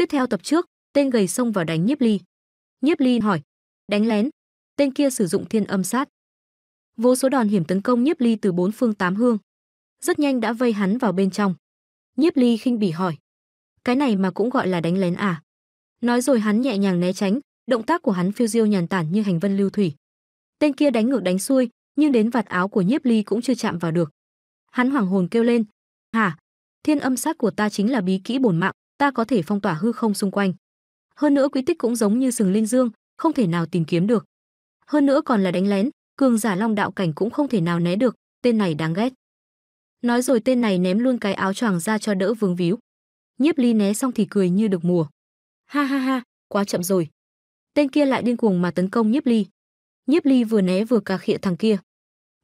Tiếp theo tập trước, tên gầy xông vào đánh Nhiếp Ly. Nhiếp Ly hỏi: "Đánh lén?" Tên kia sử dụng thiên âm sát. Vô số đòn hiểm tấn công Nhiếp Ly từ bốn phương tám hương rất nhanh đã vây hắn vào bên trong. Nhiếp Ly khinh bỉ hỏi: "Cái này mà cũng gọi là đánh lén à?" Nói rồi hắn nhẹ nhàng né tránh, động tác của hắn phiêu diêu nhàn tản như hành vân lưu thủy. Tên kia đánh ngược đánh xuôi, nhưng đến vạt áo của Nhiếp Ly cũng chưa chạm vào được. Hắn hoảng hồn kêu lên: "Hả? Thiên âm sát của ta chính là bí kỹ bổn mạng, ta có thể phong tỏa hư không xung quanh. Hơn nữa quý tích cũng giống như sừng linh dương, không thể nào tìm kiếm được. Hơn nữa còn là đánh lén, cường giả long đạo cảnh cũng không thể nào né được, tên này đáng ghét. Nói rồi tên này ném luôn cái áo choàng ra cho đỡ vướng víu. Nhiếp Ly né xong thì cười như được mùa. Ha ha ha, quá chậm rồi. Tên kia lại điên cuồng mà tấn công Nhiếp Ly. Nhiếp Ly vừa né vừa cà khịa thằng kia.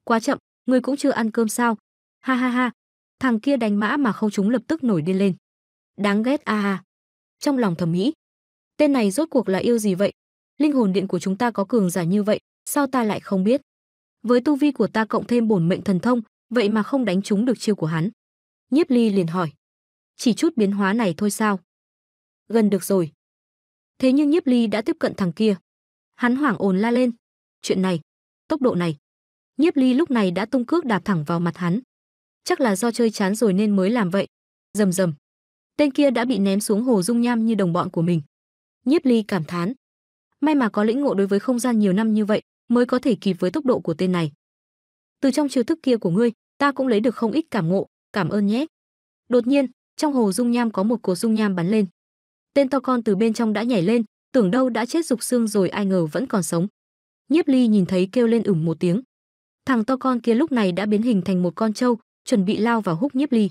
Quá chậm, người cũng chưa ăn cơm sao? Ha ha ha. Thằng kia đánh mã mà không chúng lập tức nổi điên lên. Đáng ghét a à. Trong lòng thẩm nghĩ tên này rốt cuộc là yêu gì vậy? Linh hồn điện của chúng ta có cường giả như vậy, sao ta lại không biết? Với tu vi của ta cộng thêm bổn mệnh thần thông, vậy mà không đánh trúng được chiêu của hắn. Nhiếp Ly liền hỏi, chỉ chút biến hóa này thôi sao? Gần được rồi. Thế nhưng Nhiếp Ly đã tiếp cận thằng kia. Hắn hoảng ồn la lên, chuyện này, tốc độ này. Nhiếp Ly lúc này đã tung cước đạp thẳng vào mặt hắn. Chắc là do chơi chán rồi nên mới làm vậy. Rầm rầm tên kia đã bị ném xuống hồ dung nham như đồng bọn của mình. Nhiếp Ly cảm thán, may mà có lĩnh ngộ đối với không gian nhiều năm như vậy, mới có thể kịp với tốc độ của tên này. Từ trong chiêu thức kia của ngươi, ta cũng lấy được không ít cảm ngộ, cảm ơn nhé. Đột nhiên, trong hồ dung nham có một cột dung nham bắn lên. Tên to con từ bên trong đã nhảy lên, tưởng đâu đã chết dục xương rồi ai ngờ vẫn còn sống. Nhiếp Ly nhìn thấy kêu lên ửng một tiếng. Thằng to con kia lúc này đã biến hình thành một con trâu, chuẩn bị lao vào húc Nhiếp Ly.